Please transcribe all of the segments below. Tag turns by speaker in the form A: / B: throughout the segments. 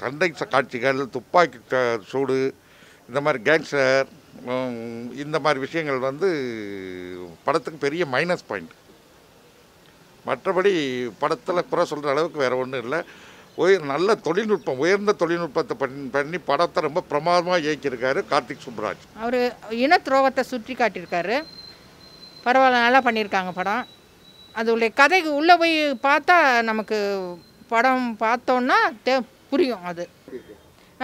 A: சண்டை காட்சிகள் துப்பாக்கி சூடு இந்த மாதிரி கேங்ஸ்டர் இந்த மாதிரி விஷயங்கள் வந்து படத்துக்கு பெரிய மைனஸ் பாயிண்ட் மற்றபடி படத்தில் குறை சொல்கிற அளவுக்கு வேறு ஒன்றும் இல்லை உயர் நல்ல தொழில்நுட்பம் உயர்ந்த தொழில்நுட்பத்தை பண் பண்ணி படத்தை ரொம்ப பிரமாதமாக இயக்கியிருக்காரு கார்த்திக் சுப்ராஜ்
B: அவர் இன துரோகத்தை சுற்றி காட்டியிருக்காரு பரவாயில்ல நல்லா பண்ணியிருக்காங்க படம் அதோடைய கதைக்கு உள்ளே போய் பார்த்தா நமக்கு படம் பார்த்தோன்னா தே புரியும் அது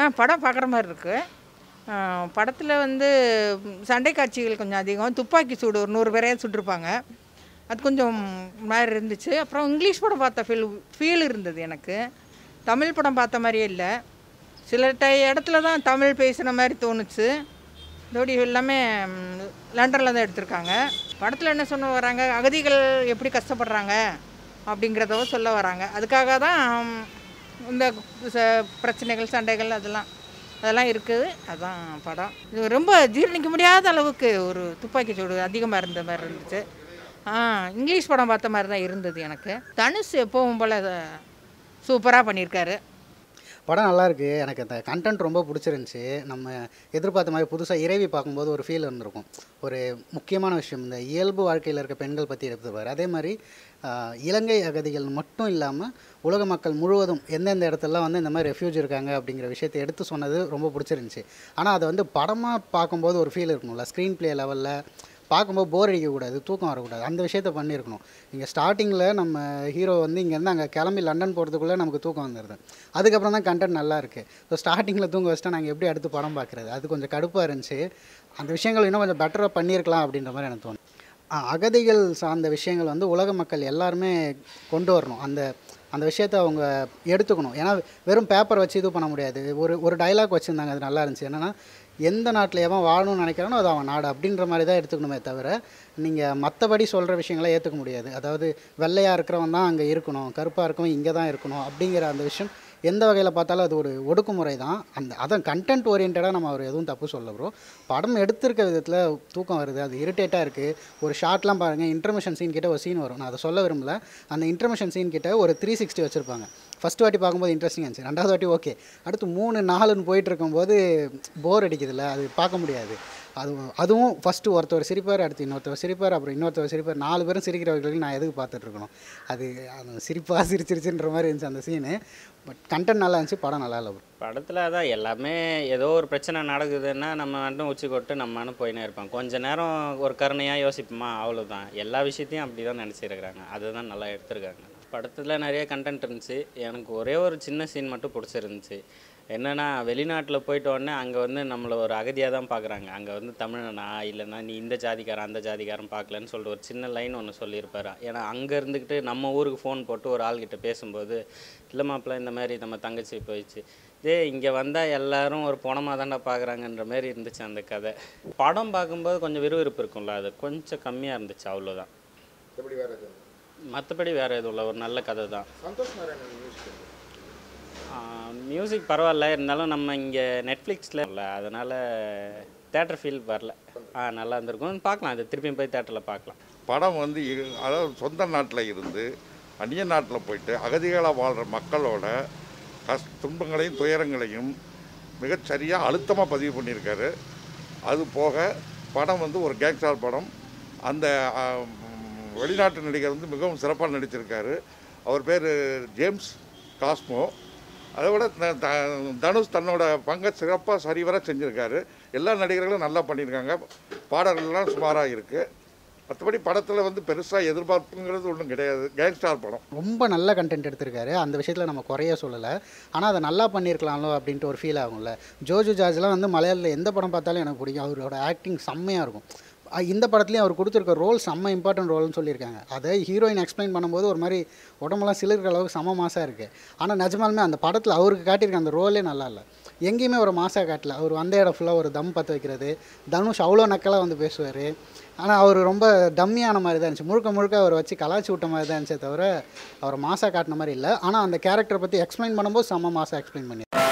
B: ஆ படம் பார்க்குற மாதிரி இருக்குது படத்தில் வந்து சண்டை காட்சிகள் கொஞ்சம் அதிகம் துப்பாக்கி சூடு ஒரு நூறு பேரையாக சுட்டிருப்பாங்க அது கொஞ்சம் மாதிரி இருந்துச்சு அப்புறம் இங்கிலீஷ் படம் பார்த்த ஃபீல் ஃபீல் இருந்தது எனக்கு தமிழ் படம் பார்த்த மாதிரியே இல்லை சில டை இடத்துல தான் தமிழ் பேசுகிற மாதிரி தோணுச்சு இதோடி எல்லாமே லண்டனில் தான் எடுத்திருக்காங்க படத்தில் என்ன சொன்ன வராங்க அகதிகள் எப்படி கஷ்டப்படுறாங்க அப்படிங்கிறதோ சொல்ல வராங்க அதுக்காக தான் இந்த பிரச்சனைகள் சண்டைகள் அதெல்லாம் அதெல்லாம் இருக்குது அதுதான் படம் இது ரொம்ப ஜீர்ணிக்க முடியாத அளவுக்கு ஒரு துப்பாக்கி சூடு அதிகமாக இருந்த மாதிரி இருந்துச்சு ஆ இங்கிலீஷ் படம் பார்த்த மாதிரி தான் இருந்தது எனக்கு தனுஷ் எப்போவும் போல் சூப்பராக பண்ணியிருக்காரு
C: படம் நல்லாயிருக்கு எனக்கு அந்த கண்டென்ட் ரொம்ப பிடிச்சிருந்துச்சி நம்ம எதிர்பார்த்த மாதிரி புதுசாக இறைவி பார்க்கும்போது ஒரு ஃபீல் இருந்திருக்கும் ஒரு முக்கியமான விஷயம் இந்த இயல்பு வாழ்க்கையில் இருக்க பெண்கள் பற்றி எடுத்துவார் அதே மாதிரி இலங்கை அகதிகள் மட்டும் இல்லாமல் உலக மக்கள் முழுவதும் எந்தெந்த இடத்துலலாம் வந்து இந்த மாதிரி ரெஃப்யூஜ் இருக்காங்க அப்படிங்கிற விஷயத்தை எடுத்து சொன்னது ரொம்ப பிடிச்சிருந்துச்சி ஆனால் அதை வந்து படமாக பார்க்கும்போது ஒரு ஃபீல் இருக்கணும்ல ஸ்க்ரீன் பிளே லெவலில் பார்க்கும்போது போர் அடிக்கக்கூடாது தூக்கம் வரக்கூடாது அந்த விஷயத்த பண்ணியிருக்கணும் இங்கே ஸ்டார்டிங்கில் நம்ம ஹீரோ வந்து இங்கேருந்து அங்கே கிளம்பி லண்டன் போகிறதுக்குள்ளே நமக்கு தூக்கம் வந்துடுது அதுக்கப்புறம் தான் கண்டென்ட் நல்லா இருக்குது ஸோ ஸ்டார்டிங்கில் தூங்க வச்சுட்டா நாங்கள் எப்படி அடுத்து படம் பார்க்குறது அது கொஞ்சம் கடுப்பாக இருந்துச்சு அந்த விஷயங்கள் இன்னும் கொஞ்சம் பெட்டராக பண்ணியிருக்கலாம் அப்படின்ற மாதிரி எனக்கு தோணும் அகதிகள் சார்ந்த விஷயங்கள் வந்து உலக மக்கள் எல்லாருமே கொண்டு வரணும் அந்த அந்த விஷயத்த அவங்க எடுத்துக்கணும் ஏன்னா வெறும் பேப்பர் வச்சு இது பண்ண முடியாது ஒரு ஒரு டைலாக் வச்சுருந்தாங்க அது நல்லா இருந்துச்சு என்னென்னா எந்த நாட்டில் எவன் வாழணும்னு நினைக்கிறானோ அது அவன் நாடு அப்படின்ற மாதிரி தான் எடுத்துக்கணுமே தவிர நீங்கள் மற்றபடி சொல்கிற விஷயங்களை ஏற்றுக்க முடியாது அதாவது வெள்ளையாக இருக்கிறவன் தான் அங்கே இருக்கணும் கருப்பாக இருக்கவன் இங்கே தான் இருக்கணும் அப்படிங்கிற அந்த விஷயம் எந்த வகையில் பார்த்தாலும் அது ஒரு ஒடுக்குமுறை தான் அந்த அதான் கண்டென்ட் ஓரியன்டாக நம்ம அவர் எதுவும் தப்பு சொல்ல படம் எடுத்திருக்க விதத்தில் தூக்கம் வருது அது இரிட்டேட்டாக இருக்குது ஒரு ஷார்ட்லாம் பாருங்கள் இன்டர்மிஷன் சீன் கிட்டே ஒரு சீன் வரும் நான் அதை சொல்ல விரும்பல அந்த இன்டர்மிஷன் சீன் கிட்டே ஒரு த்ரீ சிக்ஸ்டி வச்சுருப்பாங்க ஃபஸ்ட்டு வாட்டி பார்க்கும்போது இன்ட்ரெஸ்டிங்காக இருந்துச்சு ரெண்டாவது வாட்டி ஓகே அடுத்து மூணு நாலுன்னு போயிட்டு இருக்கும்போது போர் அடிக்குதுல்ல அது பார்க்க முடியாது அது அதுவும் ஃபஸ்ட்டு ஒருத்தவர் சிரிப்பார் அடுத்து இன்னொருத்தவர் சிரிப்பார் அப்புறம் இன்னொருத்தவர் சிரிப்பார் நாலு பேரும் சிரிக்கிறவர்களுக்கு நான் எதுக்கு பார்த்துட்ருக்கணும் அது அந்த சிரிப்பாக சிரிச்சிருச்சுன்ற மாதிரி இருந்துச்சு அந்த சீனு பட் கண்டென்ட் நல்லா இருந்துச்சு படம் நல்லா இல்லை
D: படத்தில் அதான் எல்லாமே ஏதோ ஒரு பிரச்சனை நடக்குதுன்னா நம்ம மட்டும் உச்சி கொட்டு நம்மனு போயினே இருப்போம் கொஞ்ச நேரம் ஒரு கருணையாக யோசிப்போமா அவ்வளோதான் எல்லா விஷயத்தையும் அப்படி தான் நினச்சிருக்கிறாங்க அதுதான் நல்லா எடுத்திருக்காங்க படத்தில் நிறைய கண்டென்ட் இருந்துச்சு எனக்கு ஒரே ஒரு சின்ன சீன் மட்டும் பிடிச்சிருந்துச்சி என்னென்னா வெளிநாட்டில் போயிட்ட உடனே அங்கே வந்து நம்மளை ஒரு அகதியாக தான் பார்க்குறாங்க அங்கே வந்து தமிழனா இல்லைனா நீ இந்த ஜாதிக்காரன் அந்த ஜாதிக்காரன் பார்க்கலன்னு சொல்லிட்டு ஒரு சின்ன லைன் ஒன்று சொல்லியிருப்பார் ஏன்னா அங்கே இருந்துக்கிட்டு நம்ம ஊருக்கு ஃபோன் போட்டு ஒரு ஆள்கிட்ட பேசும்போது இல்லை மாப்பிள்ள இந்த மாதிரி நம்ம தங்கச்சி போயிடுச்சு இதே இங்கே வந்தால் எல்லோரும் ஒரு பணமாக தாண்டா பார்க்குறாங்கன்ற மாதிரி இருந்துச்சு அந்த கதை படம் பார்க்கும்போது கொஞ்சம் விறுவிறுப்பு இருக்கும்ல அது கொஞ்சம் கம்மியாக இருந்துச்சு அவ்வளோதான் எப்படி வேறு மற்றபடி வேறு எதுவும் இல்லை ஒரு நல்ல கதை தான் மியூசிக் பரவாயில்ல இருந்தாலும் நம்ம இங்கே நெட்ஃப்ளிக்ஸில் இல்லை அதனால் தேட்டர் ஃபீல் வரல
A: ஆ நல்லா இருந்திருக்கும் பார்க்கலாம் அது திருப்பியும் போய் தேட்டரில் பார்க்கலாம் படம் வந்து அதாவது சொந்த நாட்டில் இருந்து அந்நிய நாட்டில் போயிட்டு அகதிகளாக வாழ்கிற மக்களோட கஷ் துன்பங்களையும் துயரங்களையும் மிகச்சரியாக அழுத்தமாக பதிவு பண்ணியிருக்காரு அது போக படம் வந்து ஒரு கேங்ஸ்டார் படம் அந்த வெளிநாட்டு நடிகர் வந்து மிகவும் சிறப்பாக நடிச்சிருக்காரு அவர் பேர் ஜேம்ஸ் காஸ்மோ அதை விட தனுஷ் தன்னோட பங்கை சிறப்பாக சரிவர செஞ்சுருக்காரு எல்லா நடிகர்களும் நல்லா பண்ணியிருக்காங்க பாடல்கள்லாம் சுமாராக இருக்குது மற்றபடி படத்தில் வந்து பெருசாக எதிர்பார்ப்புங்கிறது ஒன்றும் கிடையாது கேங்ஸ்டார் படம்
C: ரொம்ப நல்ல கண்டென்ட் எடுத்திருக்காரு அந்த விஷயத்தில் நம்ம குறைய சொல்லலை ஆனால் அதை நல்லா பண்ணியிருக்கலாம்லோ அப்படின்ட்டு ஒரு ஃபீல் ஆகும்ல ஜோஜு ஜார்ஜ்லாம் வந்து மலையாளில் எந்த படம் பார்த்தாலும் எனக்கு பிடிக்கும் அவரோட ஆக்டிங் செம்மையாக இருக்கும் இந்த படத்துலேயும் அவர் கொடுத்துருக்க ரோல் செம்ம இம்பார்ட்டன்ட் ரோல்னு சொல்லியிருக்காங்க அதை ஹீரோயின் எக்ஸ்பிளைன் பண்ணும்போது ஒரு மாதிரி உடம்புலாம் சிலிருக்கிற அளவுக்கு செம மாசாக இருக்குது ஆனால் நிஜமாலுமே அந்த படத்தில் அவருக்கு காட்டியிருக்க அந்த ரோலே நல்லா இல்லை எங்கேயுமே ஒரு மாசாக காட்டல அவர் வந்த இடம் ஃபுல்லாக ஒரு தம் பற்ற வைக்கிறது தனுஷ் அவ்வளோ நக்கலாக வந்து பேசுவார் ஆனால் அவர் ரொம்ப டம்மியான மாதிரி தான் இருந்துச்சு முழுக்க முழுக்க அவர் வச்சு கலாச்சி விட்ட மாதிரி தான் இருந்துச்சே தவிர அவர் மாசாக காட்டின மாதிரி இல்லை ஆனால் அந்த கேரக்டரை பற்றி எக்ஸ்பிளைன் பண்ணும்போது செம மாசாக எக்ஸ்பிளைன் பண்ணியிருக்கேன்